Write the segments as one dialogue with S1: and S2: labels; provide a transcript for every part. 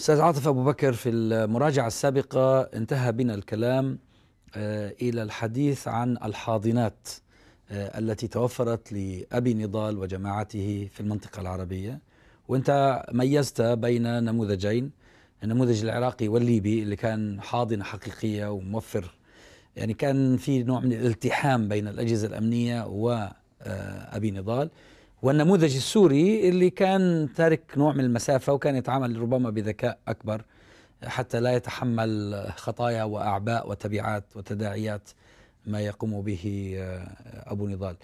S1: استاذ عاطف ابو بكر في المراجعه السابقه انتهى بنا الكلام آه، الى الحديث عن الحاضنات آه، التي توفرت لابي نضال وجماعته في المنطقه العربيه وانت ميزت بين نموذجين النموذج العراقي والليبي اللي كان حاضنه حقيقيه وموفر يعني كان في نوع من الالتحام بين الاجهزه الامنيه وابي آه، نضال والنموذج السوري اللي كان تارك نوع من المسافة وكان يتعامل ربما بذكاء أكبر حتى لا يتحمل خطايا وأعباء وتبعات وتداعيات ما يقوم به آه، أبو نضال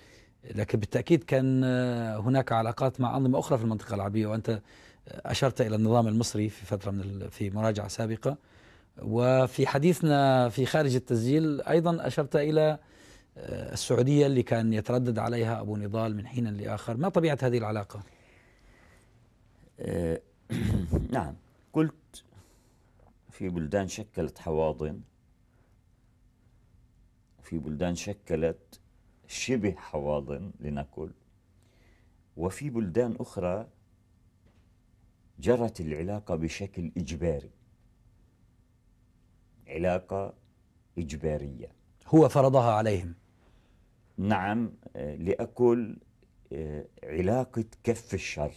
S1: لكن بالتأكيد كان آه، هناك علاقات مع أنظمة أخرى في المنطقة العربية وأنت آه، أشرت إلى النظام المصري في فترة من في مراجعة سابقة وفي حديثنا في خارج التسجيل أيضا أشرت إلى آه، السعودية اللي كان يتردد عليها أبو نضال من حين لآخر ما طبيعة هذه العلاقة؟
S2: آه، نعم قلت في بلدان شكلت حواضن في بلدان شكلت شبه حواضن لنقل وفي بلدان أخرى جرت العلاقة بشكل إجباري علاقة إجبارية هو فرضها عليهم نعم آه، لأكل آه، علاقة كف الشر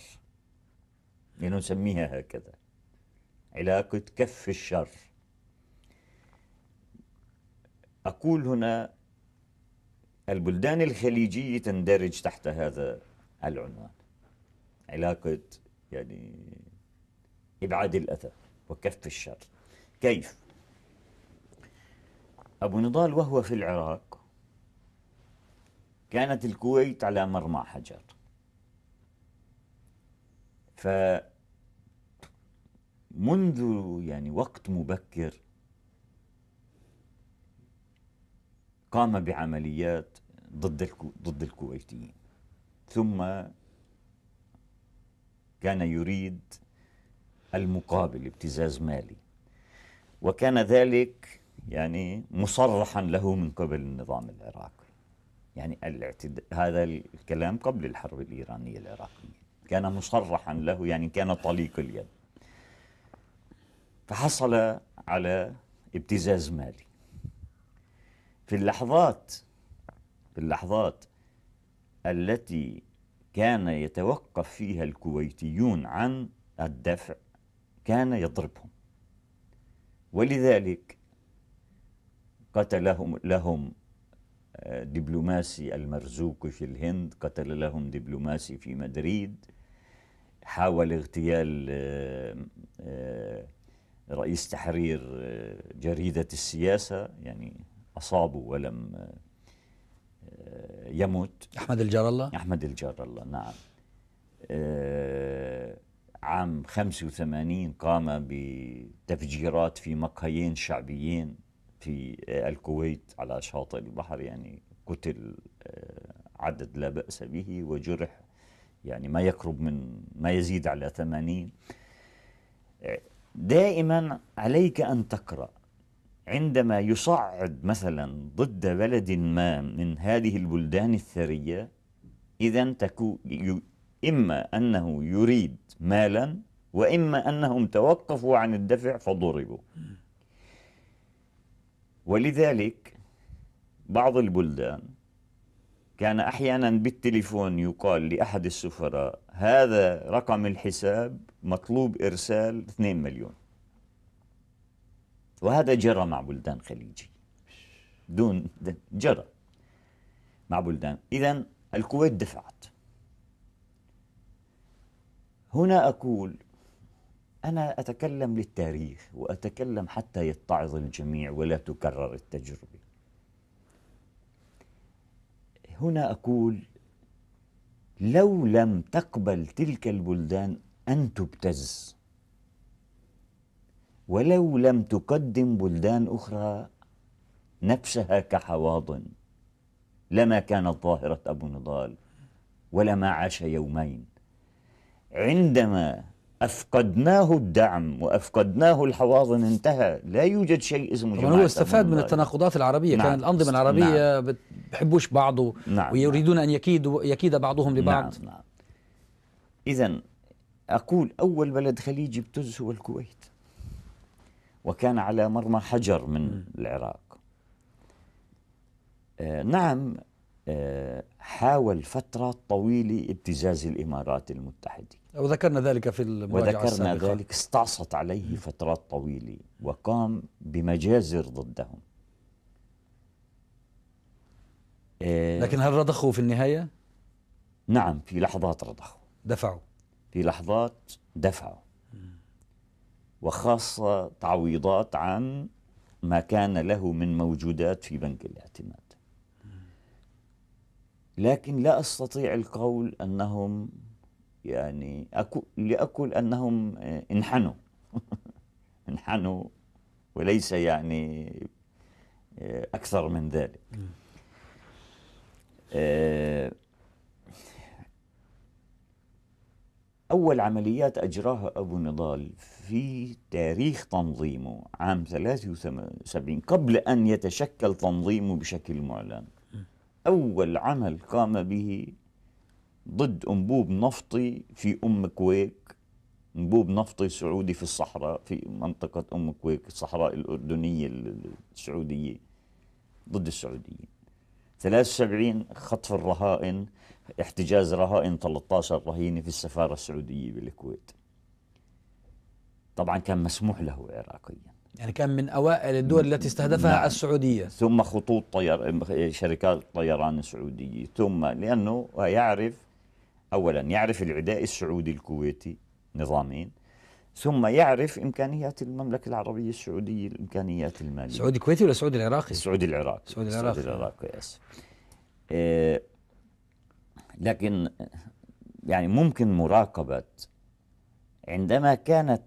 S2: لنسميها هكذا علاقة كف الشر أقول هنا البلدان الخليجية تندرج تحت هذا العنوان علاقة يعني إبعاد الأذى وكف الشر كيف؟ أبو نضال وهو في العراق كانت الكويت على مرمى حجر ف منذ يعني وقت مبكر قام بعمليات ضد ضد الكويتيين ثم كان يريد المقابل ابتزاز مالي وكان ذلك يعني مصرحا له من قبل النظام العراقي يعني الاعتد... هذا الكلام قبل الحرب الإيرانية العراقية كان مصرحا له يعني كان طليق اليد فحصل على ابتزاز مالي في اللحظات في اللحظات التي كان يتوقف فيها الكويتيون عن الدفع كان يضربهم ولذلك قتلهم لهم دبلوماسي المرزوق في الهند قتل لهم دبلوماسي في مدريد حاول اغتيال آه، آه، رئيس تحرير آه، جريدة السياسة يعني أصابه ولم يمت أحمد الجار الله أحمد الجار الله نعم عام 85 قام بتفجيرات في مقهيين شعبيين في آه، الكويت على شاطئ البحر يعني قتل آه، عدد لا بأس به وجرح يعني ما يقرب من ما يزيد على ثمانين دائما عليك أن تقرأ عندما يصعد مثلا ضد بلد ما من هذه البلدان الثرية إذا إما أنه يريد مالا وإما أنهم توقفوا عن الدفع فضربوا ولذلك بعض البلدان كان احيانا بالتليفون يقال لاحد السفراء هذا رقم الحساب مطلوب ارسال 2 مليون وهذا جرى مع بلدان خليجيه دون جرى مع بلدان اذا الكويت دفعت هنا اقول أنا أتكلم للتاريخ وأتكلم حتى يتعظ الجميع ولا تكرر التجربة هنا أقول لو لم تقبل تلك البلدان أن تبتز ولو لم تقدم بلدان أخرى نفسها كحواضن لما كانت ظاهرة أبو نضال ولما عاش يومين عندما افقدناه الدعم وافقدناه الحواضن انتهى لا يوجد شيء اسمه جماعه هو استفاد من التناقضات
S1: العربيه نعم. كان الانظمه نعم. العربيه نعم. بتحبوش بعض نعم. ويريدون ان يكيدوا يكيد بعضهم نعم، لبعض نعم.
S2: نعم. اذا اقول اول بلد خليجي ابتز هو الكويت وكان على مرمى حجر من العراق آه نعم آه حاول فتره طويله ابتزاز الامارات المتحده
S1: وذكرنا ذلك في المراجعة وذكرنا السابقة. ذلك
S2: استعصت عليه فترات طويلة وقام بمجازر ضدهم آه، لكن هل
S1: رضخوا في النهاية؟
S2: نعم في لحظات رضخوا دفعوا في لحظات دفعوا وخاصة تعويضات عن ما كان له من موجودات في بنك الاعتماد لكن لا أستطيع القول أنهم يعني لأقول أنهم آه، انحنوا انحنوا وليس يعني آه، أكثر من ذلك آه، أول عمليات أجراها أبو نضال في تاريخ تنظيمه عام 73 قبل أن يتشكل تنظيمه بشكل معلن أول عمل قام به ضد انبوب نفطي في ام كويك انبوب نفطي سعودي في الصحراء في منطقه ام كويك الصحراء الاردنيه السعوديه ضد السعوديين 73 خطف الرهائن احتجاز رهائن 13 رهينة في السفارة السعودية بالكويت طبعا كان مسموح له عراقيا
S1: يعني كان من أوائل الدول التي استهدفها نعم.
S2: السعودية ثم خطوط طير شركات طيران السعودية ثم لأنه يعرف أولا يعرف العداء السعودي الكويتي نظامين ثم يعرف إمكانيات المملكة العربية السعودية الإمكانيات المالية سعودي كويتي ولا سعودي العراقي؟ السعودي العراقي السعودي العراقي السعودي العراقي آسف آه، لكن يعني ممكن مراقبة عندما كانت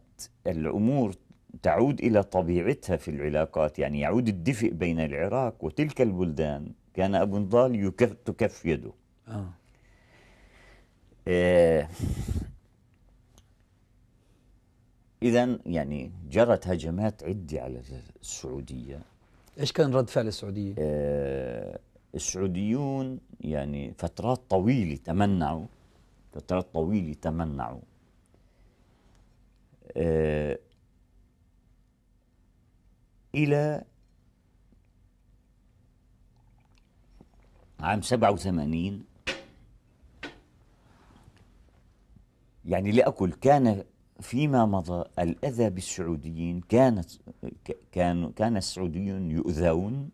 S2: الأمور تعود إلى طبيعتها في العلاقات يعني يعود الدفء بين العراق وتلك البلدان كان أبو نضال تكف يده آه. آه، إذا يعني جرت هجمات عدة على السعودية إيش كان رد فعل السعودية؟ آه، السعوديون يعني فترات طويلة تمنعوا فترات طويلة تمنعوا آه، إلى عام 87 يعني لأقول كان فيما مضى الأذى بالسعوديين كانت كان كان السعوديون يؤذون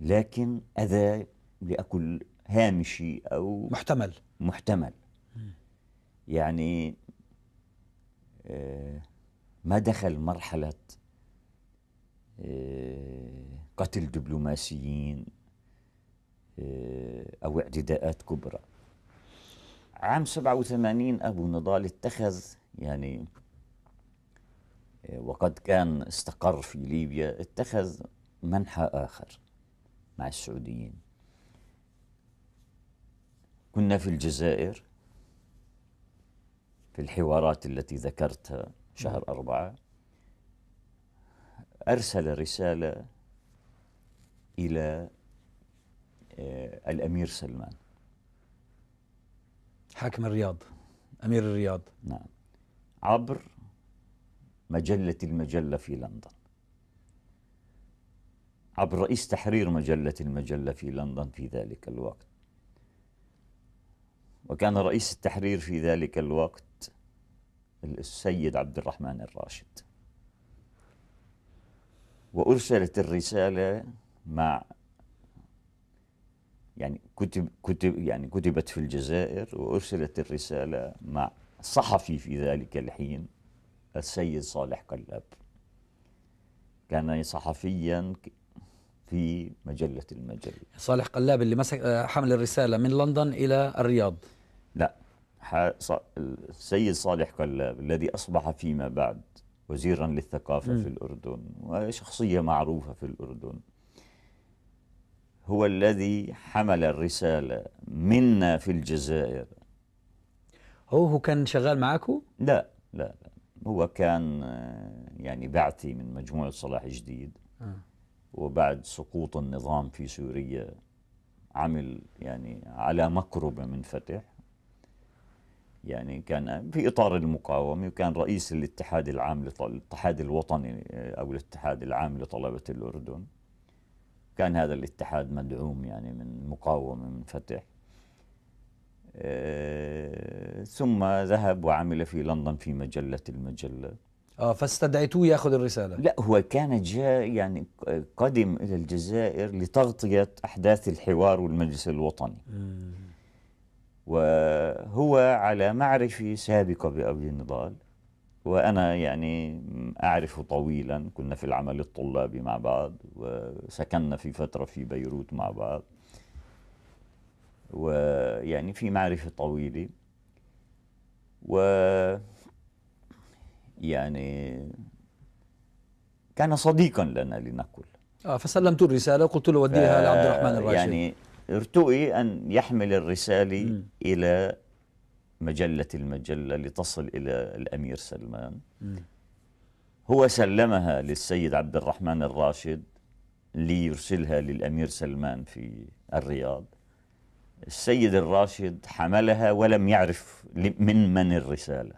S2: لكن أذى لأقول هامشي أو محتمل محتمل يعني آه، ما دخل مرحلة آه، قتل دبلوماسيين آه، أو اعتداءات كبرى عام 87 أبو نضال اتخذ يعني آه، وقد كان استقر في ليبيا اتخذ منحى آخر مع السعوديين كنا في الجزائر في الحوارات التي ذكرتها شهر نعم. أربعة أرسل رسالة إلى آه، الأمير سلمان حاكم الرياض أمير الرياض نعم عبر مجلة المجلة في لندن عبر رئيس تحرير مجلة المجلة في لندن في ذلك الوقت وكان رئيس التحرير في ذلك الوقت السيد عبد الرحمن الراشد وأرسلت الرسالة مع يعني كتب كتب يعني كتبت في الجزائر وارسلت الرساله مع صحفي في ذلك الحين السيد صالح قلاب كان صحفيا في مجله المجله
S1: صالح قلاب اللي مسك آه، حمل الرساله من لندن الى الرياض
S2: لا السيد صالح قلاب الذي اصبح فيما بعد وزيرا للثقافه م. في الاردن وشخصيه معروفه في الاردن هو الذي حمل الرسالة منا في الجزائر هو هو كان شغال معاكم؟ لا لا لا هو كان آه، يعني بعثي من مجموعة صلاح جديد آه. وبعد سقوط النظام في سوريا عمل يعني على مقربة من فتح يعني كان في إطار المقاومة وكان رئيس الاتحاد العام الاتحاد الوطني آه، أو الاتحاد العام لطلبة الأردن كان هذا الاتحاد مدعوم يعني من مقاومة من فتح آه، ثم ذهب وعمل في لندن في مجلة المجلة
S1: اه فاستدعيتوه ياخذ الرساله
S2: لا هو كان جاء يعني قدم الى الجزائر لتغطيه احداث الحوار والمجلس الوطني وهو على معرفه سابقه بابي النضال وأنا يعني أعرف طويلا كنا في العمل الطلابي مع بعض وسكننا في فترة في بيروت مع بعض ويعني في معرفة طويلة و يعني كان صديقا لنا لنقل
S1: آه فسلمت الرسالة وقلت له وديها لعبد الرحمن الراشد يعني
S2: ارتؤي أن يحمل الرسالة إلى مجلة المجلة لتصل إلى الأمير سلمان هو سلمها للسيد عبد الرحمن الراشد ليرسلها للأمير سلمان في الرياض السيد الراشد حملها ولم يعرف من من الرسالة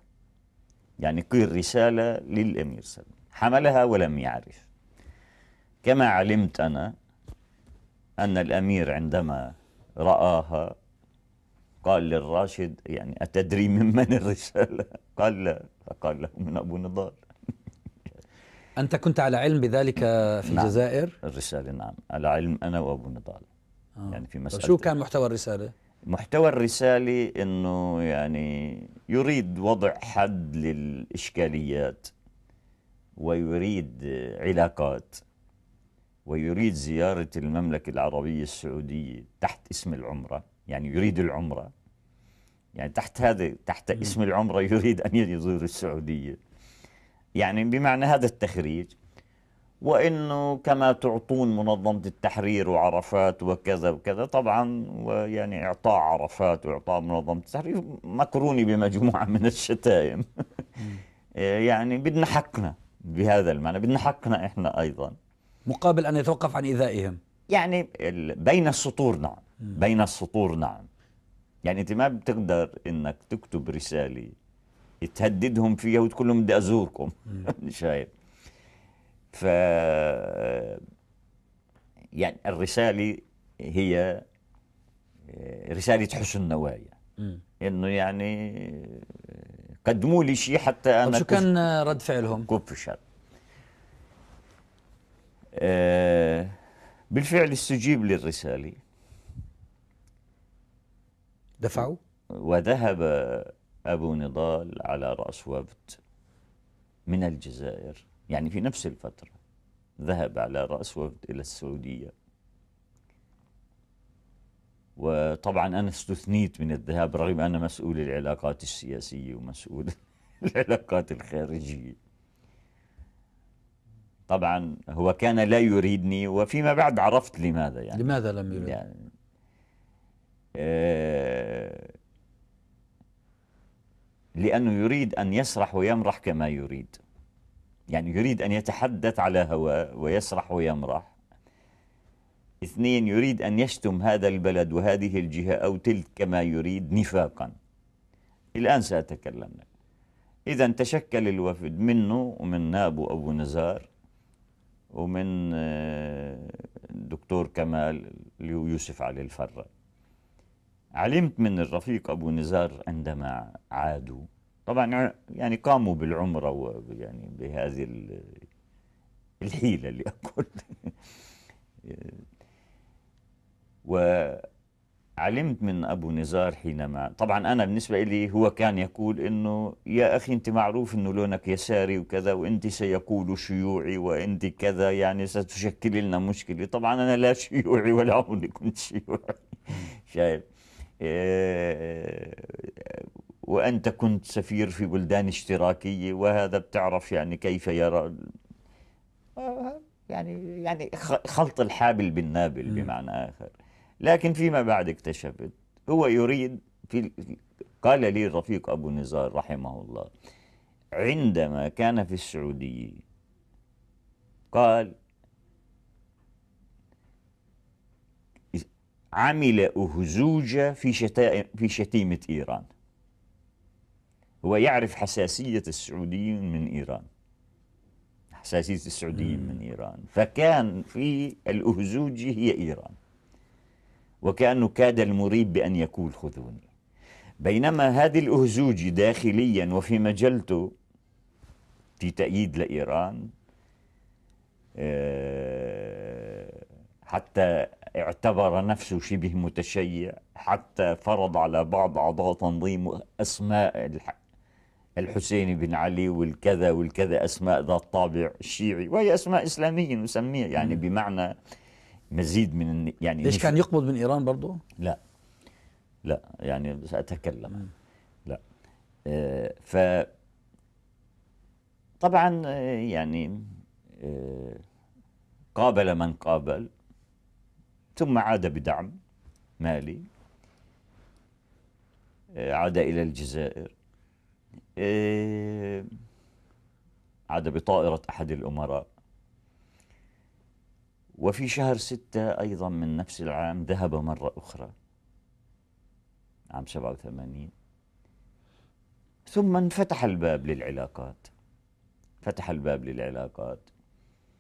S2: يعني كل رسالة للأمير سلمان حملها ولم يعرف كما علمت أنا أن الأمير عندما رآها قال للراشد يعني أتدري ممن الرسالة قال لا فقال له من أبو نضال
S1: أنت كنت على علم بذلك في نعم. الجزائر؟
S2: الرسالة نعم على علم أنا وأبو نضال آه. يعني في مسألة شو
S1: كان محتوى الرسالة؟
S2: محتوى الرسالة أنه يعني يريد وضع حد للإشكاليات ويريد علاقات ويريد زيارة المملكة العربية السعودية تحت اسم العمرة يعني يريد العمرة يعني تحت هذا تحت اسم العمرة يريد أن يزور السعودية يعني بمعنى هذا التخريج وانه كما تعطون منظمه التحرير وعرفات وكذا وكذا طبعا ويعني اعطاء عرفات واعطاء منظمه التحرير مكروني بمجموعه من الشتائم يعني بدنا حقنا بهذا المعنى بدنا حقنا احنا ايضا مقابل ان يتوقف عن ايذائهم يعني بين السطور نعم بين السطور نعم يعني انت ما بتقدر انك تكتب رساله تهددهم فيها وتقول لهم بدي ازوركم شايف ف يعني الرساله هي آه، رساله حسن نوايا انه يعني قدموا لي شيء حتى انا شو كان رد فعلهم؟ كفشت الشر آه، بالفعل استجيب للرساله دفعوا وذهب أبو نضال على رأس وفد من الجزائر يعني في نفس الفترة ذهب على رأس وفد إلى السعودية وطبعا أنا استثنيت من الذهاب رغم أنا مسؤول العلاقات السياسية ومسؤول العلاقات الخارجية طبعا هو كان لا يريدني وفيما بعد عرفت لماذا يعني لماذا لم يريد يعني آه، لأنه يريد أن يسرح ويمرح كما يريد يعني يريد أن يتحدث على هواه ويسرح ويمرح اثنين يريد أن يشتم هذا البلد وهذه الجهة أو تلك كما يريد نفاقا الآن سأتكلم إذا تشكل الوفد منه ومن نابو أبو نزار ومن آه، دكتور كمال اللي هو يوسف علي الفرج علمت من الرفيق أبو نزار عندما عادوا طبعا يعني قاموا بالعمرة ويعني بهذه الحيلة اللي أقول وعلمت من أبو نزار حينما طبعا أنا بالنسبة لي هو كان يقول أنه يا أخي أنت معروف أنه لونك يساري وكذا وأنت سيقول شيوعي وأنت كذا يعني ستشكل لنا مشكلة طبعا أنا لا شيوعي ولا عمري كنت شيوعي شايف آه، وأنت كنت سفير في بلدان اشتراكية وهذا بتعرف يعني كيف يرى آه، يعني يعني خلط الحابل بالنابل بمعنى آخر لكن فيما بعد اكتشفت هو يريد في قال لي الرفيق أبو نزار رحمه الله عندما كان في السعودية قال عمل أهزوجة في, شتائم في شتيمة إيران هو يعرف حساسية السعوديين من إيران حساسية السعوديين من إيران فكان في الأهزوجة هي إيران وكأنه كاد المريب بأن يقول خذوني بينما هذه الأهزوجة داخليا وفي مجلته في تأييد لإيران آه، حتى اعتبر نفسه شبه متشيع حتى فرض على بعض أعضاء تنظيمه أسماء الحسين بن علي والكذا والكذا أسماء ذات طابع شيعي وهي أسماء إسلامية نسميها يعني بمعنى مزيد من يعني ليش كان يقبض من إيران برضه؟ لا لا يعني سأتكلم لا آه، ف طبعا آه، يعني آه، قابل من قابل ثم عاد بدعم مالي آه، عاد إلى الجزائر آه، عاد بطائرة أحد الأمراء وفي شهر ستة أيضا من نفس العام ذهب مرة أخرى عام 87 ثم انفتح الباب للعلاقات فتح الباب للعلاقات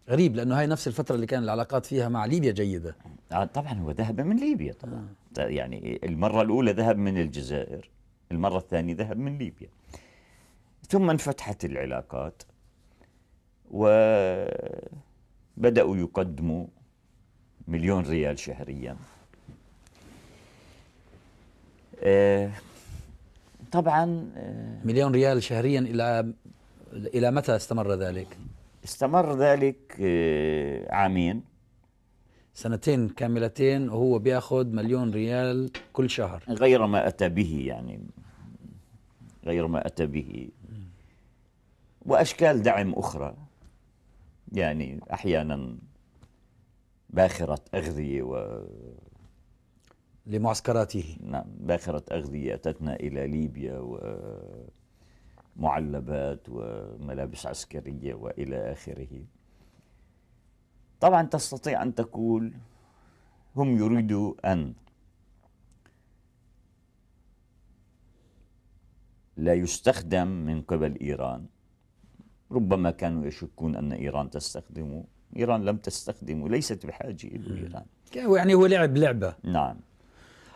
S2: غريب لانه هاي نفس الفتره اللي كان العلاقات فيها مع ليبيا جيده آه طبعا هو ذهب من ليبيا طبعا آه. يعني المره الاولى ذهب من الجزائر المره الثانيه ذهب من ليبيا ثم انفتحت العلاقات وبداوا يقدموا مليون ريال شهريا آه، طبعا آه،
S1: مليون ريال شهريا الى الى متى استمر ذلك
S2: استمر ذلك آه، عامين
S1: سنتين كاملتين
S2: وهو بياخذ مليون ريال كل شهر غير ما أتى به يعني غير ما أتى به وأشكال دعم أخرى يعني أحيانا باخرة أغذية و لمعسكراته نعم باخرة أغذية أتتنا إلى ليبيا و معلبات وملابس عسكرية وإلى آخره طبعا تستطيع أن تقول هم يريدوا أن لا يستخدم من قبل إيران ربما كانوا يشكون أن إيران تستخدمه إيران لم تستخدمه ليست بحاجة إلى إيران
S1: يعني هو لعب لعبة
S2: نعم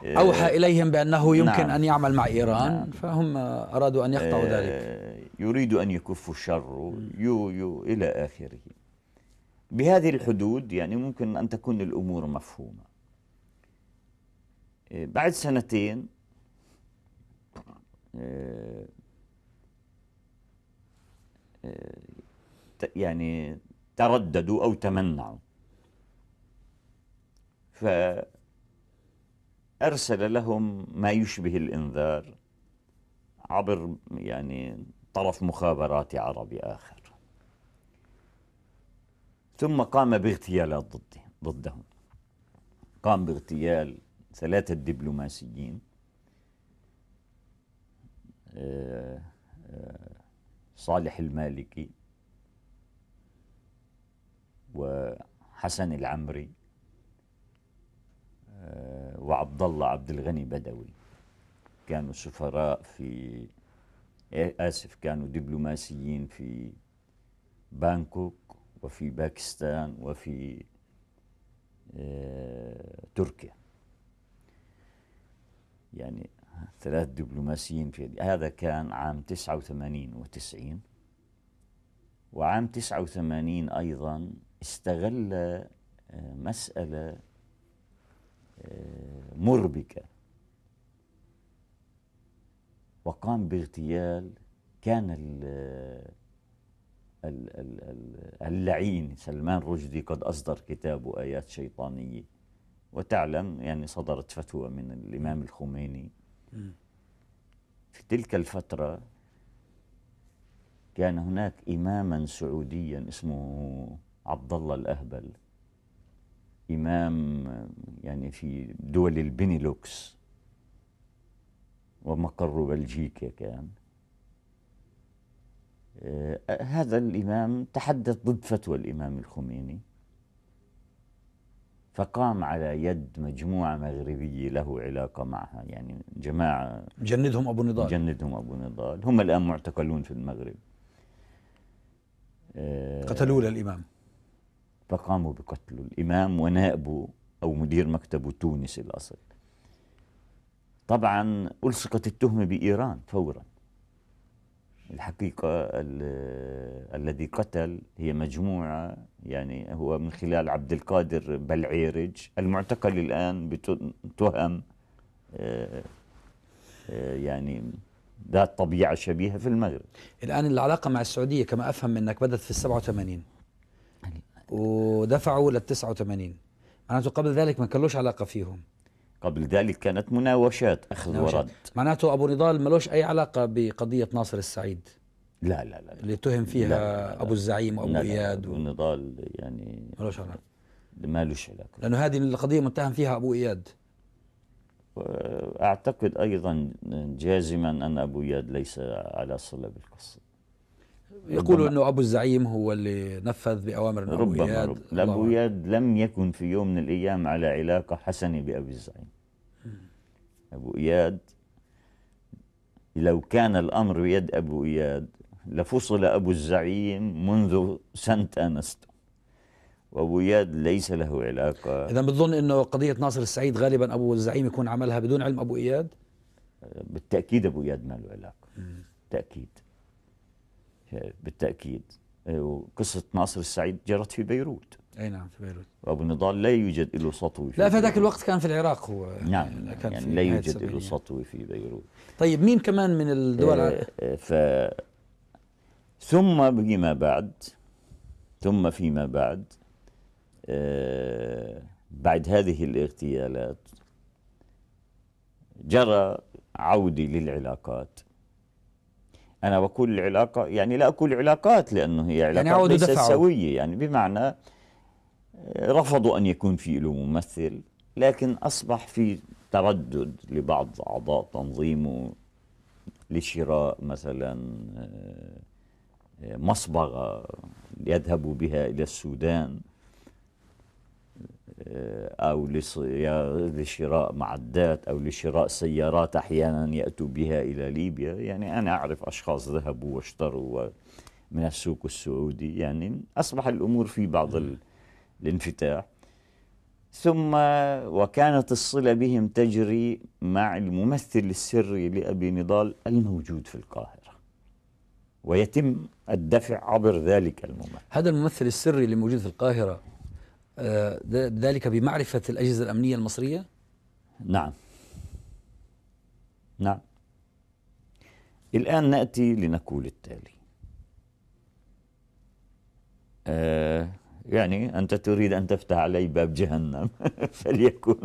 S2: أوحى إيه. إليهم بأنه يمكن نعم أن يعمل مع إيران نعم
S1: فهم أرادوا أن يقطعوا آه، ذلك
S2: يريد أن يكفوا الشر يو يو إلى آخره بهذه الحدود يعني ممكن أن تكون الأمور مفهومة إيه، بعد سنتين إيه، يعني ترددوا أو تمنعوا ف أرسل لهم ما يشبه الإنذار عبر يعني طرف مخابرات عربي آخر ثم قام باغتيالات ضده ضدهم قام باغتيال ثلاثة دبلوماسيين آه، آه، صالح المالكي وحسن العمري آه، وعبد الله عبد الغني بدوي كانوا سفراء في آسف كانوا دبلوماسيين في بانكوك وفي باكستان وفي آه، تركيا يعني ثلاث دبلوماسيين في هذا كان عام 89 و90 وعام 89 أيضا استغل آه، مسألة مربكة وقام باغتيال كان اللعين سلمان رشدي قد أصدر كتابه آيات شيطانية وتعلم يعني صدرت فتوى من الإمام الخميني في تلك الفترة كان هناك إماما سعوديا اسمه عبد الله الأهبل إمام يعني في دول البنيلوكس ومقر بلجيكا كان آه، هذا الإمام تحدث ضد فتوى الإمام الخميني فقام على يد مجموعة مغربية له علاقة معها يعني جماعة جندهم أبو نضال جندهم أبو نضال هم الآن معتقلون في المغرب آه، قتلوا للإمام فقاموا بقتل الإمام ونائبه أو مدير مكتبه تونس الأصل طبعا ألصقت التهمة بإيران فورا الحقيقة الذي قتل هي مجموعة يعني هو من خلال عبد القادر بلعيرج المعتقل الآن بتهم آه، آه، يعني ذات طبيعة
S1: شبيهة في المغرب الآن العلاقة مع السعودية كما أفهم منك بدأت في السبعة وثمانين ودفعوا لل 89 معناته قبل ذلك ما كلوش علاقه فيهم
S2: قبل ذلك كانت مناوشات اخذ ورد
S1: معناته ابو نضال ملوش اي علاقه بقضيه ناصر السعيد
S2: لا لا لا اللي اتهم فيها لا لا ابو الزعيم وابو لا اياد ابو نضال يعني ملوش علاقه مالوش علاقه لانه هذه القضيه متهم فيها ابو اياد اعتقد ايضا جازما ان ابو اياد ليس على صله بالقصه يقولوا انه ابو الزعيم
S1: هو اللي نفذ باوامر ابو اياد ربما ابو
S2: اياد لم يكن في يوم من الايام على علاقه حسنه بابي الزعيم ابو اياد لو كان الامر بيد ابو اياد لفصل ابو الزعيم منذ سنه انست وابو اياد ليس له علاقه
S1: اذا بتظن انه قضيه ناصر السعيد غالبا ابو الزعيم يكون عملها بدون علم ابو اياد
S2: بالتاكيد ابو اياد ما له علاقه تاكيد بالتأكيد وقصة ناصر السعيد جرت في بيروت اي نعم في بيروت وابو نضال لا يوجد له سطو في لا في ذاك
S1: الوقت كان في العراق هو
S2: نعم كان يعني لا يوجد له سطو في بيروت
S1: طيب مين كمان من الدول
S2: آه ف ثم فيما بعد ثم فيما بعد آه بعد هذه الاغتيالات جرى عودي للعلاقات أنا بقول العلاقة يعني لا أقول علاقات لأنه هي يعني علاقات يعني ليست دفعوا. سوية يعني بمعنى رفضوا أن يكون في له ممثل لكن أصبح في تردد لبعض أعضاء تنظيمه لشراء مثلا آه، مصبغة يذهبوا بها إلى السودان أو لشراء معدات أو لشراء سيارات أحيانا يأتوا بها إلى ليبيا يعني أنا أعرف أشخاص ذهبوا واشتروا من السوق السعودي يعني أصبح الأمور في بعض الانفتاح ثم وكانت الصلة بهم تجري مع الممثل السري لأبي نضال الموجود في القاهرة ويتم الدفع عبر ذلك الممثل هذا الممثل السري اللي موجود في
S1: القاهرة آه، ذلك بمعرفة الأجهزة الأمنية المصرية؟
S2: نعم نعم الآن نأتي لنقول التالي آه يعني أنت تريد أن تفتح علي باب جهنم فليكن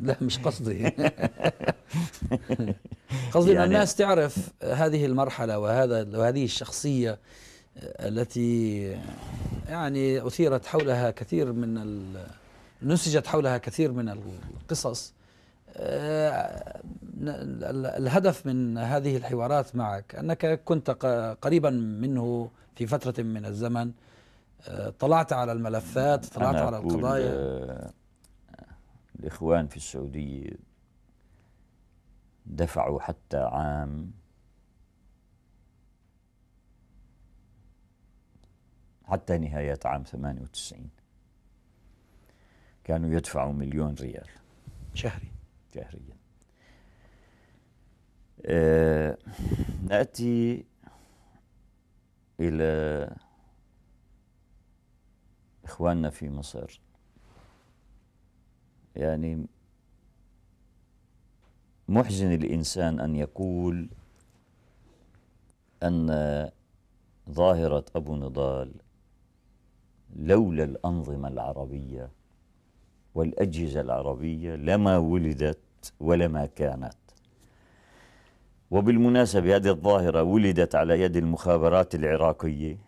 S2: لا مش قصدي قصدي يعني أن الناس تعرف
S1: هذه المرحلة وهذا وهذه الشخصية التي يعني أثيرت حولها كثير من نسجت حولها كثير من القصص آه، الهدف من هذه الحوارات معك أنك كنت قريبا منه في فترة من الزمن آه، طلعت على الملفات طلعت على القضايا
S2: آه، الإخوان في السعودية دفعوا حتى عام حتى نهاية عام 98 كانوا يدفعوا مليون ريال شهري شهريا آه نأتي إلى إخواننا في مصر يعني محزن الإنسان أن يقول أن ظاهرة أبو نضال لولا الأنظمة العربية والأجهزة العربية لما ولدت ولما كانت وبالمناسبة هذه الظاهرة ولدت على يد المخابرات العراقية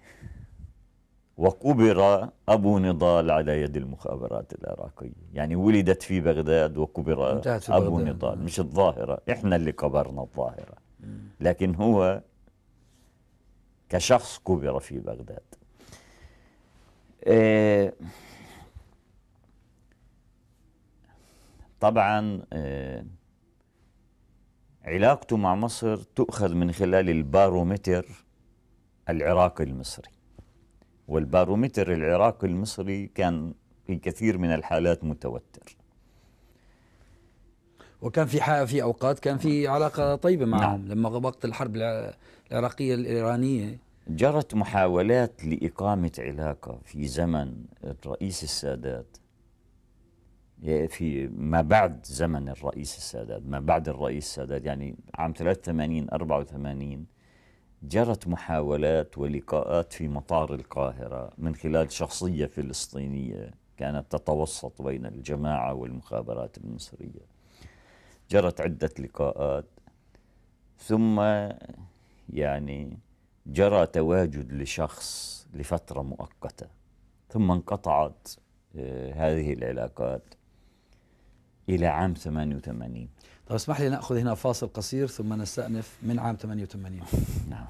S2: وقبر أبو نضال على يد المخابرات العراقية يعني ولدت في بغداد وقبر أبو نضال نعم. مش الظاهرة إحنا اللي قبرنا الظاهرة لكن هو كشخص كبر في بغداد آه، طبعا آه، علاقته مع مصر تؤخذ من خلال البارومتر العراقي المصري والبارومتر العراقي المصري كان في كثير من الحالات متوتر
S1: وكان في في اوقات كان في علاقه طيبه معهم نعم. لما وقت الحرب العراقيه الايرانيه
S2: جرت محاولات لإقامة علاقة في زمن الرئيس السادات في ما بعد زمن الرئيس السادات ما بعد الرئيس السادات يعني عام 83 84 جرت محاولات ولقاءات في مطار القاهرة من خلال شخصية فلسطينية كانت تتوسط بين الجماعة والمخابرات المصرية جرت عدة لقاءات ثم يعني جرى تواجد لشخص لفترة مؤقتة ثم انقطعت آه، هذه العلاقات إلى عام 88
S1: طب اسمح لي نأخذ هنا فاصل قصير ثم نستأنف من عام 88 نعم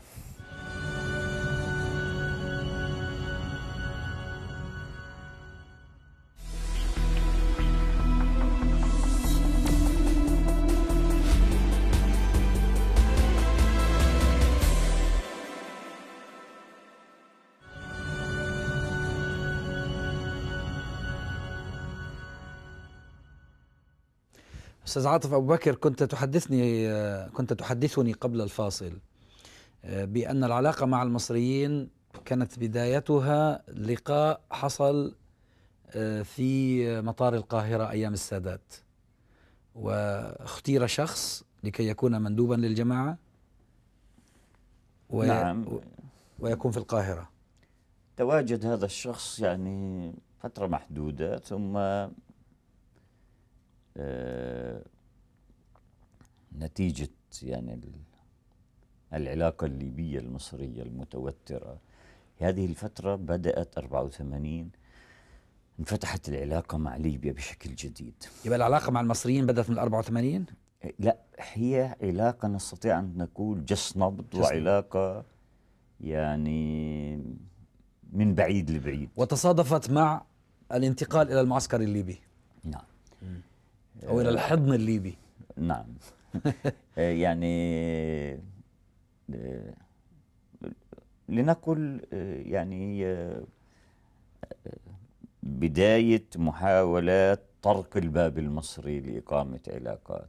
S1: استاذ عاطف ابو بكر كنت تحدثني كنت تحدثني قبل الفاصل آه، بان العلاقه مع المصريين كانت بدايتها لقاء حصل آه، في مطار القاهره ايام السادات واختير شخص لكي يكون مندوبا للجماعه وي نعم ويكون في القاهره
S2: تواجد هذا الشخص يعني فتره محدوده ثم آه، نتيجة يعني العلاقة الليبية المصرية المتوترة هذه الفترة بدأت 84 انفتحت العلاقة مع ليبيا بشكل جديد يبقى العلاقة
S1: مع المصريين بدأت من 84
S2: إيه، لا هي علاقة نستطيع أن نقول جس نبض وعلاقة يعني من بعيد
S1: لبعيد وتصادفت مع الانتقال إلى المعسكر الليبي
S2: او الى الحضن الليبي نعم آه، يعني آه، لنقل آه، يعني بداية محاولات طرق الباب المصري لإقامة علاقات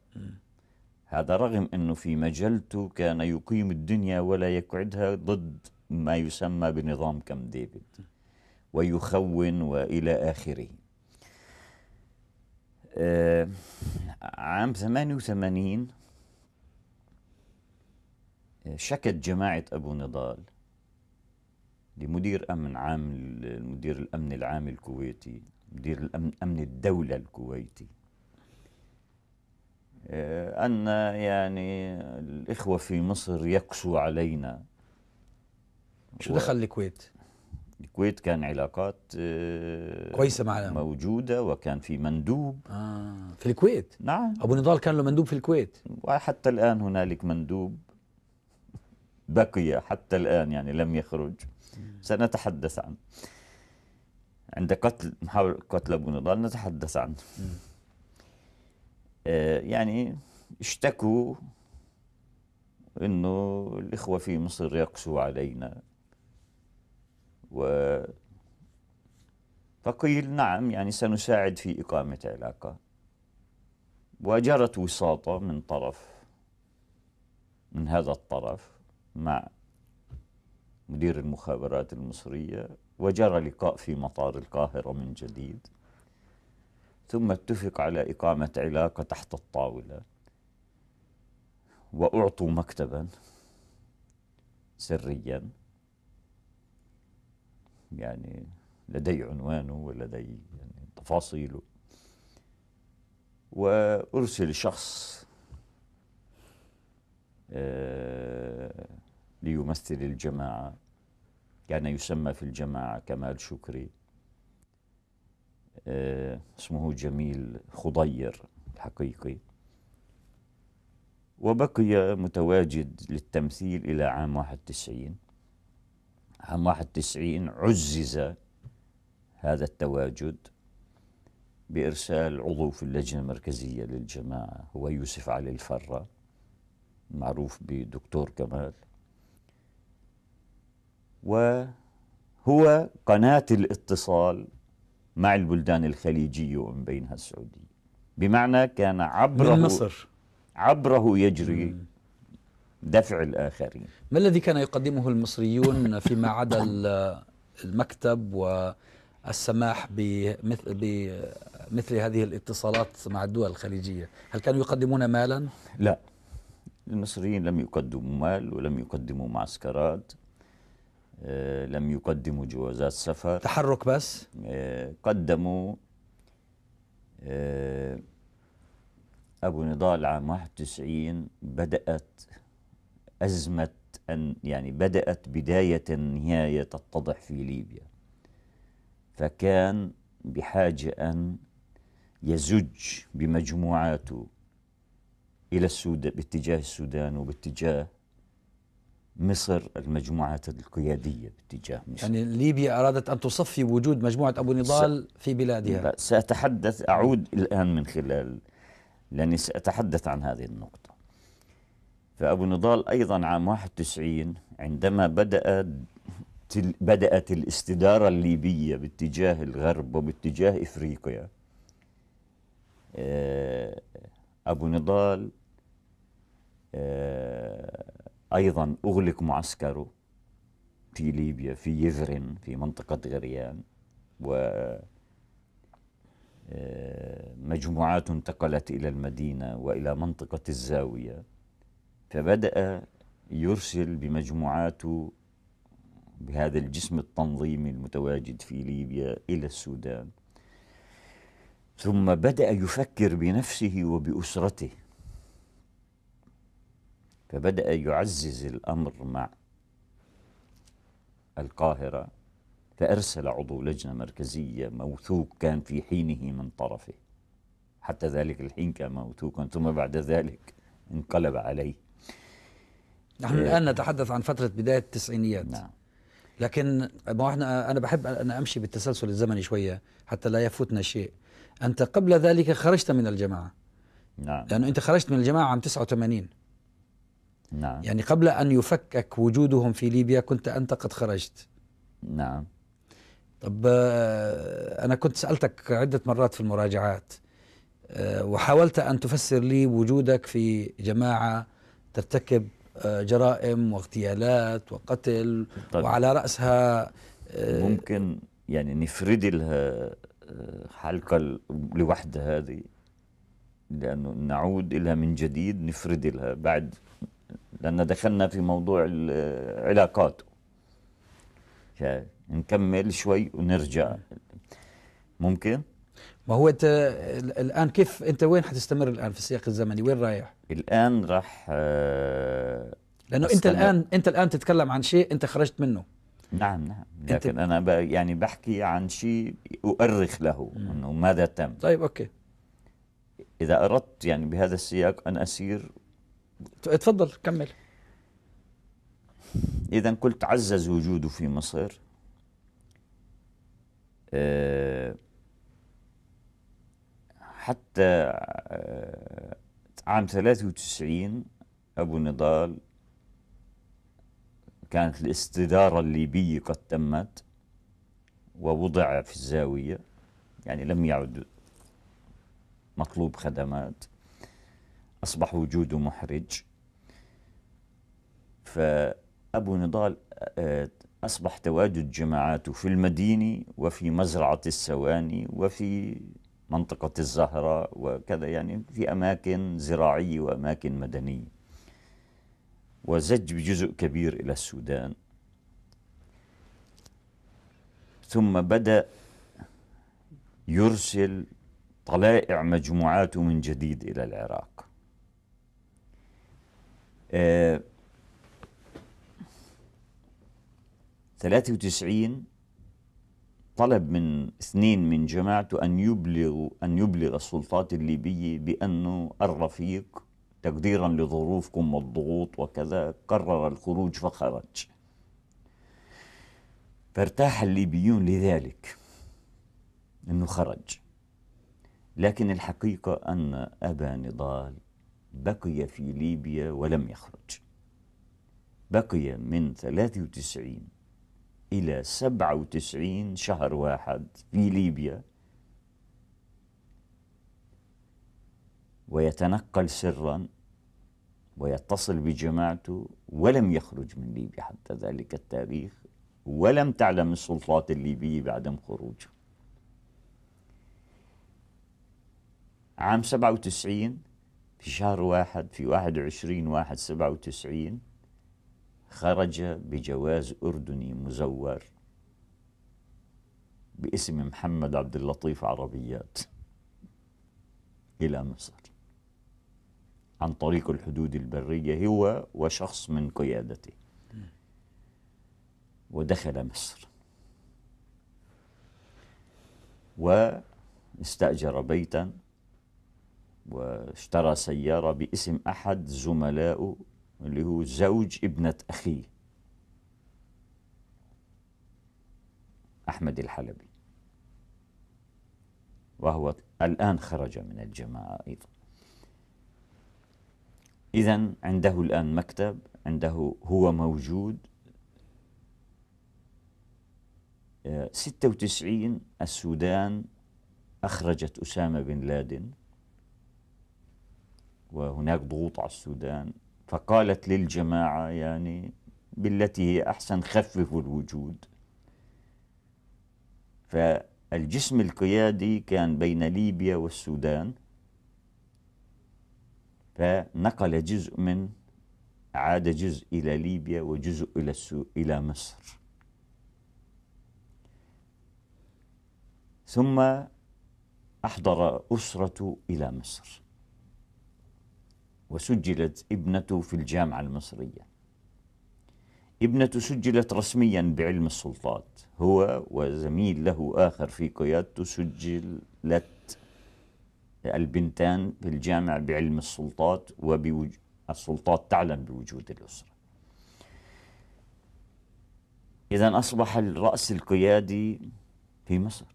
S2: هذا رغم أنه في مجلته كان يقيم الدنيا ولا يقعدها ضد ما يسمى بنظام كم ديفيد ويخون وإلى آخره آه، عام 88 آه، شكت جماعة أبو نضال لمدير أمن عام المدير الأمن العام الكويتي مدير الأمن أمن الدولة الكويتي آه، أن يعني الإخوة في مصر يقسوا علينا شو دخل الكويت؟ الكويت كان علاقات آه، كويسه معنا موجوده وكان في مندوب آه في الكويت نعم ابو نضال كان له مندوب في الكويت وحتى الان هنالك مندوب بقي حتى الان يعني لم يخرج سنتحدث عنه عند قتل محاولة قتل ابو نضال نتحدث عنه آه يعني اشتكوا انه الاخوه في مصر يقسوا علينا و فقيل نعم يعني سنساعد في إقامة علاقة وجرت وساطة من طرف من هذا الطرف مع مدير المخابرات المصرية وجرى لقاء في مطار القاهرة من جديد ثم اتفق على إقامة علاقة تحت الطاولة وأعطوا مكتبا سريا يعني لدي عنوانه ولدي يعني تفاصيله وأرسل شخص آه، ليمثل الجماعة كان يسمى في الجماعة كمال شكري آه، اسمه جميل خضير الحقيقي وبقي متواجد للتمثيل إلى عام 91 عام 91 عزز هذا التواجد بإرسال عضو في اللجنة المركزية للجماعة هو يوسف علي الفرة معروف بدكتور كمال وهو قناة الاتصال مع البلدان الخليجية ومن بينها السعودية بمعنى كان عبره من مصر عبره يجري دفع
S1: الآخرين ما الذي كان يقدمه المصريون فيما عدا المكتب والسماح بمثل, بمثل هذه الاتصالات مع الدول الخليجية هل كانوا يقدمون مالا؟
S2: لا المصريين لم يقدموا مال ولم يقدموا معسكرات آه، لم يقدموا جوازات سفر تحرك بس؟ آه، قدموا آه، أبو نضال عام 91 بدأت أزمة أن يعني بدأت بداية النهاية تتضح في ليبيا فكان بحاجة أن يزج بمجموعاته إلى السودان باتجاه السودان وباتجاه مصر المجموعات القيادية باتجاه مصر يعني ليبيا أرادت أن تصفي
S1: وجود مجموعة أبو نضال
S2: س... في بلادها سأتحدث أعود الآن من خلال لأني سأتحدث عن هذه النقطة فأبو نضال أيضا عام 91 عندما بدأت بدأت الاستدارة الليبية باتجاه الغرب وباتجاه إفريقيا آه، أبو نضال آه، أيضا أغلق معسكره في ليبيا في يفرن في منطقة غريان و آه، مجموعات انتقلت إلى المدينة وإلى منطقة الزاوية فبدأ يرسل بمجموعاته بهذا الجسم التنظيمي المتواجد في ليبيا إلى السودان ثم بدأ يفكر بنفسه وبأسرته فبدأ يعزز الأمر مع القاهرة فأرسل عضو لجنة مركزية موثوق كان في حينه من طرفه حتى ذلك الحين كان موثوقا ثم بعد ذلك انقلب عليه نحن إيه.
S1: الآن نتحدث عن فترة بداية التسعينيات نعم. لكن ما احنا أنا بحب أن أمشي بالتسلسل الزمني شوية حتى لا يفوتنا شيء أنت قبل ذلك خرجت من الجماعة نعم لأنه أنت خرجت من الجماعة عام 89 نعم يعني قبل أن يفكك وجودهم في ليبيا كنت أنت قد خرجت نعم طب آه، أنا كنت سألتك عدة مرات في المراجعات آه، وحاولت أن تفسر لي وجودك في جماعة ترتكب آه، جرائم واغتيالات وقتل طيب. وعلى رأسها
S2: آه، ممكن يعني نفرد لها آه، حلقة لوحدها هذه لأنه نعود لها من جديد نفرد لها بعد لأن دخلنا في موضوع العلاقات نكمل شوي ونرجع ممكن؟
S1: ما هو انت الان كيف انت وين حتستمر الان في السياق الزمني وين رايح الان راح آه لانه أستمر. انت الان انت الان تتكلم عن شيء انت خرجت منه
S2: نعم نعم لكن انا ب يعني بحكي عن شيء اؤرخ له انه ماذا تم طيب اوكي اذا اردت يعني بهذا السياق ان اسير
S1: تفضل كمل
S2: اذا قلت عزز وجوده في مصر آه حتى آه، عام 93 أبو نضال كانت الاستدارة الليبية قد تمت ووضع في الزاوية يعني لم يعد مطلوب خدمات أصبح وجوده محرج فأبو نضال آه، أصبح تواجد جماعاته في المدينة وفي مزرعة السواني وفي منطقة الزهرة وكذا يعني في أماكن زراعية وأماكن مدنية وزج بجزء كبير إلى السودان ثم بدأ يرسل طلائع مجموعاته من جديد إلى العراق آه 93 طلب من اثنين من جماعته أن يبلغ أن يبلغ السلطات الليبية بأنه الرفيق تقديرا لظروفكم والضغوط وكذا قرر الخروج فخرج فارتاح الليبيون لذلك أنه خرج لكن الحقيقة أن أبا نضال بقي في ليبيا ولم يخرج بقي من 93 إلى 97 شهر واحد في ليبيا ويتنقل سرا ويتصل بجماعته ولم يخرج من ليبيا حتى ذلك التاريخ ولم تعلم السلطات الليبية بعدم خروجه عام 97 في شهر واحد في 21 واحد 97 خرج بجواز أردني مزور باسم محمد عبد اللطيف عربيات إلى مصر عن طريق الحدود البرية هو وشخص من قيادته ودخل مصر واستأجر بيتا واشترى سيارة باسم أحد زملائه اللي هو زوج ابنة أخيه أحمد الحلبي وهو الآن خرج من الجماعة أيضا إذا عنده الآن مكتب عنده هو موجود 96 السودان أخرجت أسامة بن لادن وهناك ضغوط على السودان فقالت للجماعة يعني بالتي هي أحسن خففوا الوجود فالجسم القيادي كان بين ليبيا والسودان فنقل جزء من عاد جزء إلى ليبيا وجزء إلى إلى مصر ثم أحضر أسرته إلى مصر وسجلت ابنته في الجامعة المصرية ابنته سجلت رسميا بعلم السلطات هو وزميل له آخر في قيادته سجلت البنتان في الجامعة بعلم السلطات والسلطات السلطات تعلم بوجود الأسرة إذا أصبح الرأس القيادي في مصر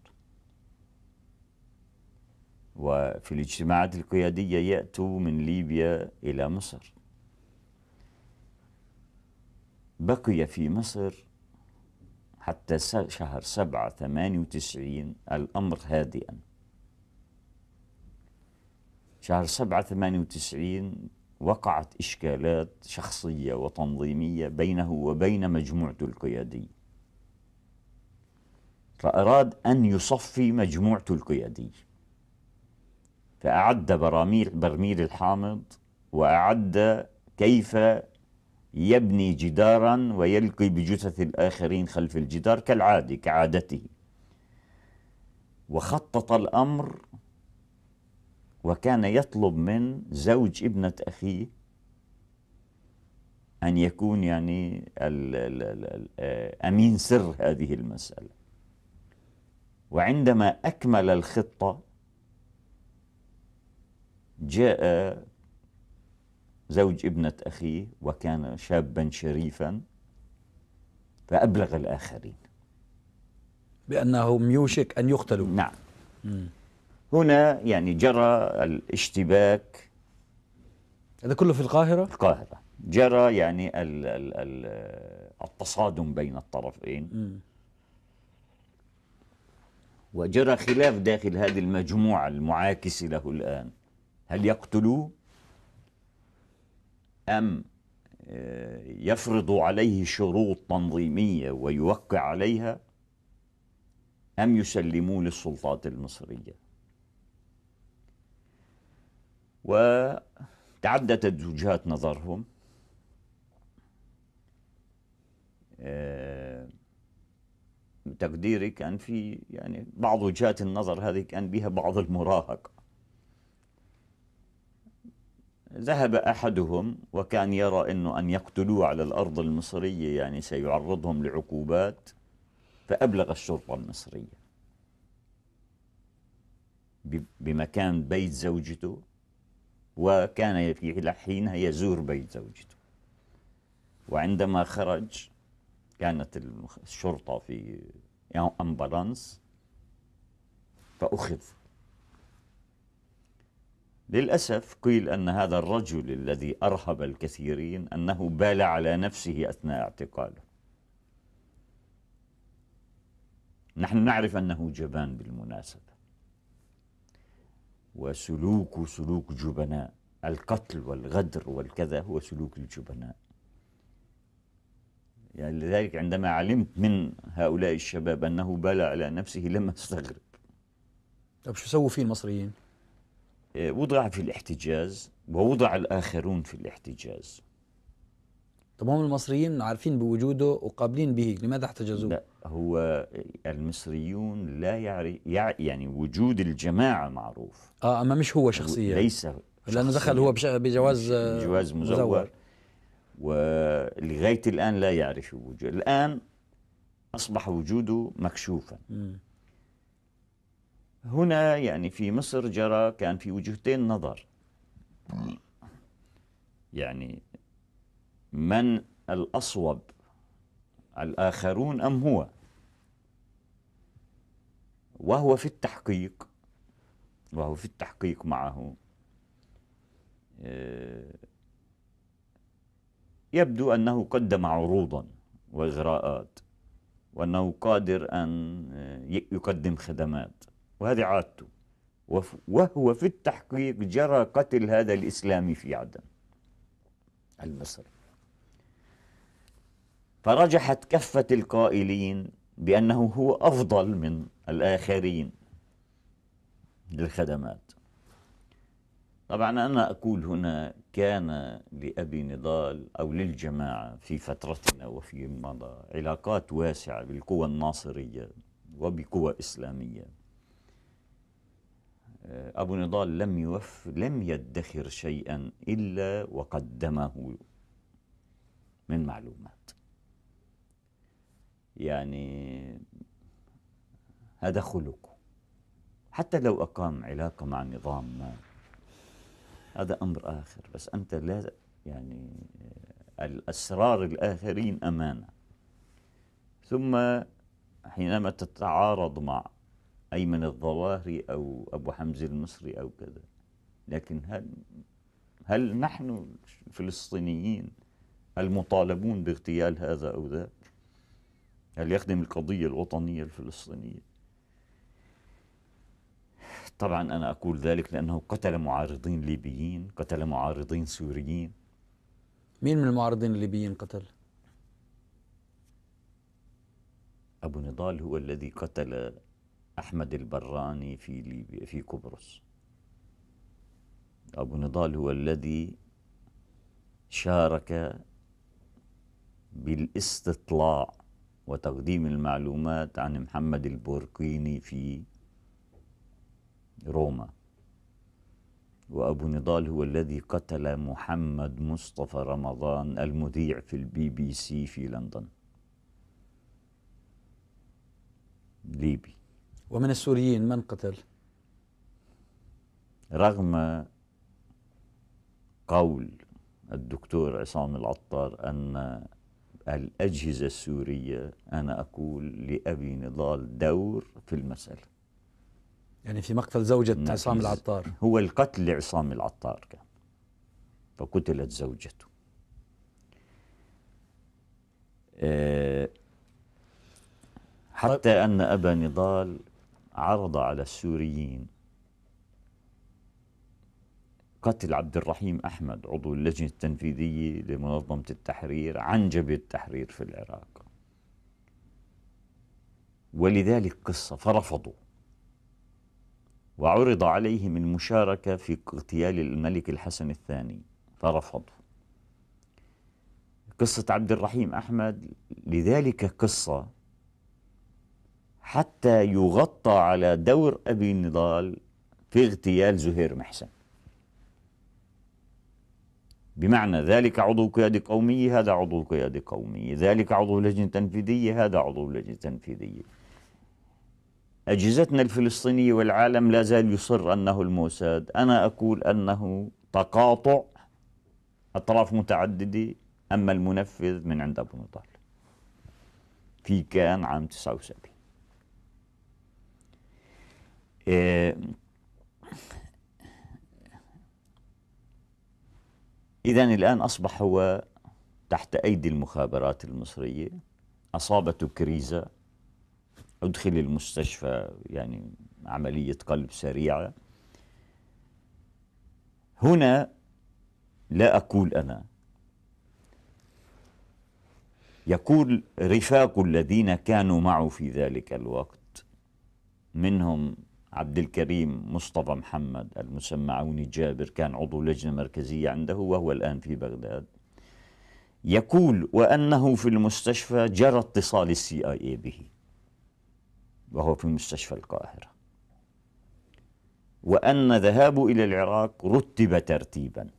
S2: وفي الاجتماعات القيادية يأتوا من ليبيا إلى مصر بقي في مصر حتى شهر سبعة ثمانية وتسعين الأمر هادئا شهر سبعة ثمانية وتسعين وقعت إشكالات شخصية وتنظيمية بينه وبين مجموعته القيادية فأراد أن يصفي مجموعته القيادية فأعد براميل برميل الحامض وأعد كيف يبني جدارا ويلقي بجثث الآخرين خلف الجدار كالعادة كعادته وخطط الأمر وكان يطلب من زوج ابنة أخيه أن يكون يعني آه، أمين سر هذه المسألة وعندما أكمل الخطة جاء زوج ابنة أخيه وكان شابا شريفا فأبلغ الآخرين بأنهم يوشك أن يقتلوا نعم مم. هنا يعني جرى الاشتباك هذا كله في القاهرة؟ القاهرة جرى يعني الـ الـ الـ التصادم بين الطرفين مم. وجرى خلاف داخل هذه المجموعة المعاكسة له الآن هل يقتلوه أم آه، يفرض عليه شروط تنظيمية ويوقع عليها أم يسلموه للسلطات المصرية وتعددت وجهات نظرهم آه، تقديري كان في يعني بعض وجهات النظر هذه كان بها بعض المراهقه ذهب أحدهم وكان يرى أنه أن يقتلوه على الأرض المصرية يعني سيعرضهم لعقوبات فأبلغ الشرطة المصرية بمكان بيت زوجته وكان في حينها يزور بيت زوجته وعندما خرج كانت الشرطة في أمبرانس فأخذ للأسف قيل أن هذا الرجل الذي أرهب الكثيرين أنه بال على نفسه أثناء اعتقاله نحن نعرف أنه جبان بالمناسبة وسلوك سلوك جبناء القتل والغدر والكذا هو سلوك الجبناء يعني لذلك عندما علمت من هؤلاء الشباب أنه بال على نفسه لم أستغرب طب شو سووا فيه المصريين؟ آه، وضع في الاحتجاز ووضع الآخرون في الاحتجاز طب هم المصريين عارفين بوجوده وقابلين به لماذا احتجزوه؟ لا هو المصريون لا يعرف يعني وجود الجماعة معروف اه اما مش هو شخصيا ليس لأنه دخل هو بجواز بجواز مزور, مزور. ولغاية الآن لا يعرف وجوده الآن أصبح وجوده مكشوفا م. هنا يعني في مصر جرى كان في وجهتين نظر يعني من الأصوب الآخرون أم هو وهو في التحقيق وهو في التحقيق معه آه، يبدو أنه قدم عروضا وإغراءات وأنه قادر أن آه، يقدم خدمات وهذه عادته وهو في التحقيق جرى قتل هذا الإسلامي في عدن المصري فرجحت كفة القائلين بأنه هو أفضل من الآخرين للخدمات طبعا أنا أقول هنا كان لأبي نضال أو للجماعة في فترتنا وفي مضى علاقات واسعة بالقوى الناصرية وبقوى إسلامية آه، أبو نضال لم يوف لم يدخر شيئا إلا وقدمه من معلومات يعني هذا خلقه حتى لو أقام علاقة مع نظام ما هذا أمر آخر بس أنت لا يعني آه، الأسرار الآخرين أمانة ثم حينما تتعارض مع أيمن الظواهري أو أبو حمزة المصري أو كذا لكن هل هل نحن الفلسطينيين المطالبون باغتيال هذا أو ذاك هل يخدم القضية الوطنية الفلسطينية طبعا أنا أقول ذلك لأنه قتل معارضين ليبيين قتل معارضين سوريين مين من المعارضين الليبيين قتل؟ أبو نضال هو الذي قتل أحمد البراني في ليبيا في قبرص أبو نضال هو الذي شارك بالاستطلاع وتقديم المعلومات عن محمد البوركيني في روما وأبو نضال هو الذي قتل محمد مصطفى رمضان المذيع في البي بي سي في لندن ليبي
S1: ومن السوريين من قتل؟
S2: رغم قول الدكتور عصام العطار أن الأجهزة السورية أنا أقول لأبي نضال دور في المسألة يعني في مقتل زوجة عصام العطار هو القتل لعصام العطار كان فقتلت زوجته آه، حتى طيب. أن أبا نضال عرض على السوريين قتل عبد الرحيم أحمد عضو اللجنة التنفيذية لمنظمة التحرير عن جبهة التحرير في العراق ولذلك قصة فرفضوا وعرض عليهم المشاركة في اغتيال الملك الحسن الثاني فرفضوا قصة عبد الرحيم أحمد لذلك قصة حتى يغطى على دور أبي نضال في اغتيال زهير محسن بمعنى ذلك عضو قيادة قومية هذا عضو قيادة قومية ذلك عضو لجنة تنفيذية هذا عضو لجنة تنفيذية أجهزتنا الفلسطينية والعالم لا زال يصر أنه الموساد أنا أقول أنه تقاطع أطراف متعددة أما المنفذ من عند أبو نضال في كان عام 79 إيه، إذا الآن أصبح هو تحت أيدي المخابرات المصرية أصابته كريزة أدخل المستشفى يعني عملية قلب سريعة هنا لا أقول أنا يقول رفاق الذين كانوا معه في ذلك الوقت منهم عبد الكريم مصطفى محمد المسمى عوني جابر كان عضو لجنة مركزية عنده وهو الآن في بغداد يقول وأنه في المستشفى جرى اتصال السي آي اي به وهو في مستشفى القاهرة وأن ذهابه إلى العراق رتب ترتيبا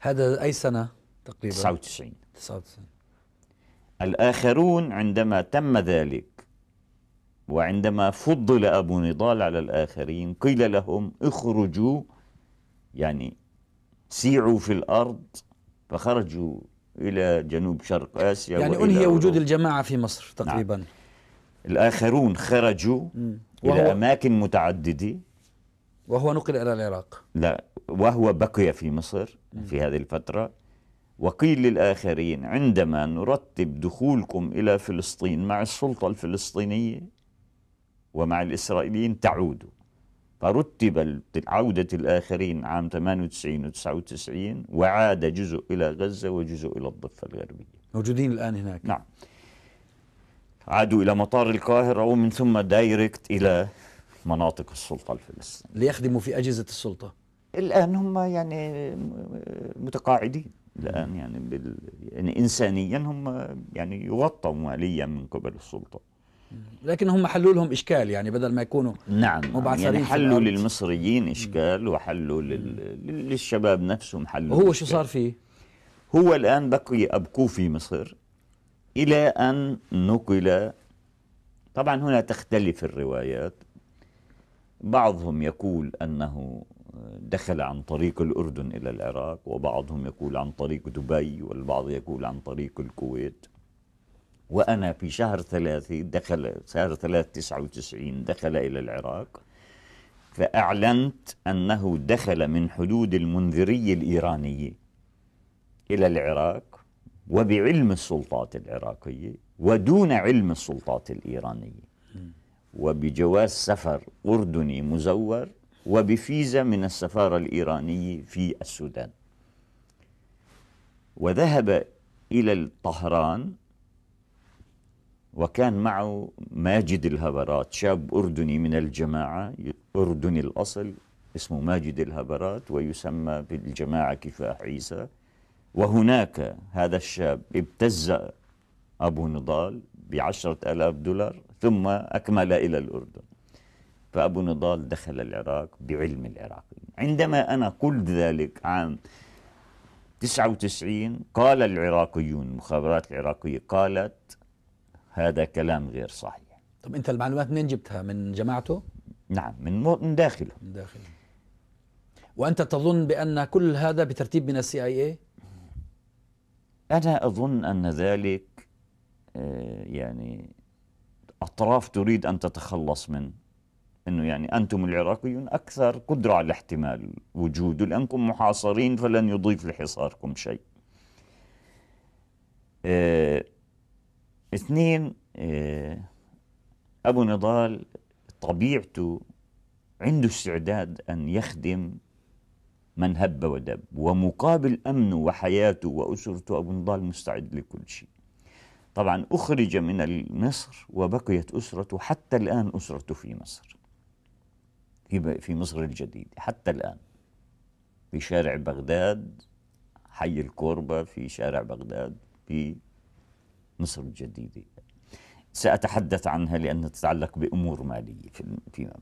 S1: هذا أي سنة
S2: تقريبا؟ 99 99 الآخرون عندما تم ذلك وعندما فضل أبو نضال على الآخرين قيل لهم اخرجوا يعني سيعوا في الأرض فخرجوا إلى جنوب شرق آسيا يعني أنهي وجود
S1: الجماعة في مصر نعم. تقريبا نعم.
S2: الآخرون خرجوا مم. إلى أماكن متعددة
S1: وهو نقل إلى العراق
S2: لا وهو بقي في مصر مم. في هذه الفترة وقيل للآخرين عندما نرتب دخولكم إلى فلسطين مع السلطة الفلسطينية ومع الإسرائيليين تعودوا فرتب عودة الآخرين عام 98 و 99 وعاد جزء إلى غزة وجزء إلى الضفة الغربية
S1: موجودين الآن هناك نعم
S2: عادوا إلى مطار القاهرة ومن ثم دايركت إلى مناطق السلطة الفلسطينية ليخدموا في أجهزة السلطة الآن هم يعني متقاعدين الآن يعني, بال... يعني إنسانيا هم يعني يغطوا ماليا من قبل السلطة
S1: لكن هم حلوا لهم اشكال يعني بدل ما يكونوا نعم يعني حلوا
S2: للمصريين اشكال وحلوا لل... للشباب نفسهم حلوا وهو شو صار فيه؟ هو الان بقي ابقوا في مصر الى ان نقل طبعا هنا تختلف الروايات بعضهم يقول انه دخل عن طريق الأردن إلى العراق وبعضهم يقول عن طريق دبي والبعض يقول عن طريق الكويت وأنا في شهر ثلاثة دخل شهر ثلاثة تسعة وتسعين دخل إلى العراق فأعلنت أنه دخل من حدود المنذرية الإيرانية إلى العراق وبعلم السلطات العراقية ودون علم السلطات الإيرانية وبجواز سفر أردني مزور وبفيزا من السفارة الإيرانية في السودان وذهب إلى طهران وكان معه ماجد الهبرات شاب أردني من الجماعة أردني الأصل اسمه ماجد الهبرات ويسمى بالجماعة كفاح عيسى وهناك هذا الشاب ابتز أبو نضال بعشرة ألاف دولار ثم أكمل إلى الأردن فأبو نضال دخل العراق بعلم العراق عندما أنا قلت ذلك عام 99 قال العراقيون المخابرات العراقية قالت هذا كلام غير صحيح
S1: طب أنت المعلومات منين جبتها من جماعته؟ نعم من, من داخله من داخله وأنت تظن بأن كل هذا بترتيب من السي اي اي؟
S2: أنا أظن أن ذلك آه، يعني أطراف تريد أن تتخلص من أنه يعني أنتم العراقيون أكثر قدرة على احتمال وجوده لأنكم محاصرين فلن يضيف لحصاركم شيء آه، اثنين آه، أبو نضال طبيعته عنده استعداد أن يخدم من هب ودب ومقابل أمنه وحياته وأسرته أبو نضال مستعد لكل شيء طبعا أخرج من مصر وبقيت أسرته حتى الآن أسرته في مصر في, في مصر الجديدة حتى الآن في شارع بغداد حي الكوربة في شارع بغداد في مصر الجديدة سأتحدث عنها لأنها تتعلق بأمور مالية فيما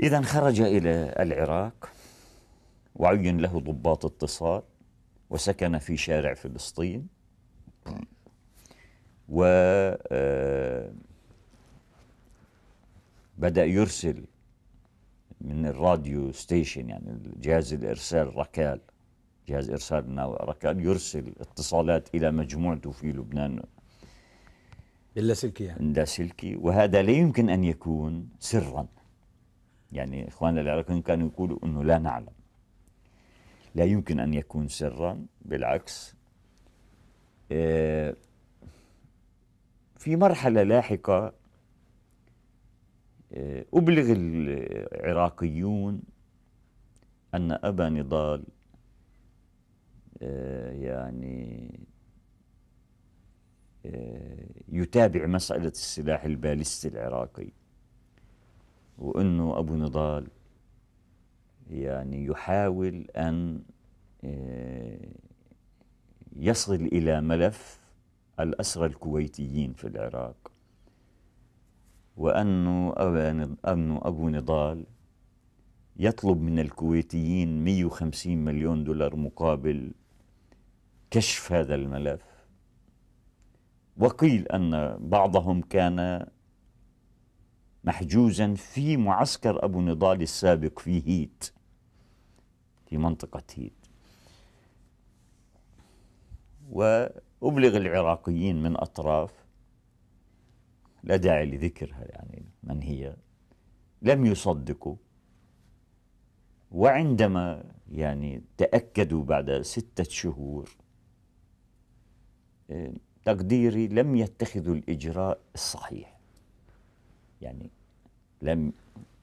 S2: إذا خرج إلى العراق وعين له ضباط اتصال وسكن في شارع فلسطين و آه، بدأ يرسل من الراديو ستيشن يعني جهاز الإرسال ركال جهاز إرسالنا وأركان يرسل اتصالات إلى مجموعته في لبنان اللاسلكي يعني اللاسلكي وهذا لا يمكن أن يكون سرا يعني إخواننا العراقيين كانوا يقولوا أنه لا نعلم لا يمكن أن يكون سرا بالعكس آه، في مرحلة لاحقة آه، أبلغ العراقيون أن أبا نضال آه، يعني آه، يتابع مسألة السلاح البالستي العراقي وأنه أبو نضال يعني يحاول أن آه، يصل إلى ملف الأسرى الكويتيين في العراق وأنه أبو نضال يطلب من الكويتيين 150 مليون دولار مقابل كشف هذا الملف وقيل أن بعضهم كان محجوزا في معسكر أبو نضال السابق في هيت في منطقة هيت وأبلغ العراقيين من أطراف لا داعي لذكرها يعني من هي لم يصدقوا وعندما يعني تأكدوا بعد ستة شهور تقديري لم يتخذوا الإجراء الصحيح يعني لم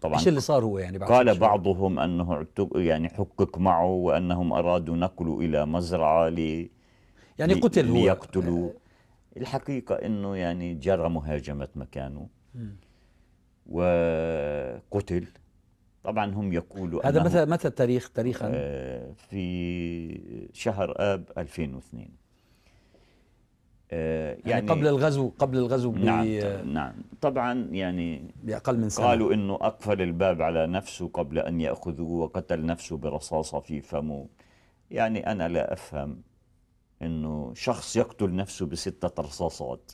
S2: طبعا ايش اللي صار هو يعني بعد قال بعضهم انه يعني حقق معه وانهم ارادوا نقله الى مزرعه لي يعني قتل لي هو ليقتلوا آه. الحقيقه انه يعني جرى مهاجمه مكانه م. وقتل طبعا هم يقولوا هذا متى متى التاريخ تاريخا آه، في شهر اب 2002 آه، يعني, يعني قبل الغزو
S1: قبل الغزو نعم
S2: نعم طبعا يعني بأقل من سنة قالوا انه اقفل الباب على نفسه قبل ان ياخذوه وقتل نفسه برصاصه في فمه يعني انا لا افهم انه شخص يقتل نفسه بستة رصاصات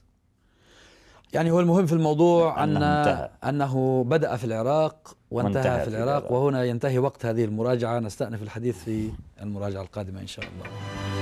S2: يعني هو المهم في الموضوع أنه, أنه,
S1: أنه بدأ في العراق وانتهى, وانتهى في, العراق في العراق وهنا ينتهي وقت هذه المراجعة نستأنف الحديث في المراجعة القادمة إن شاء الله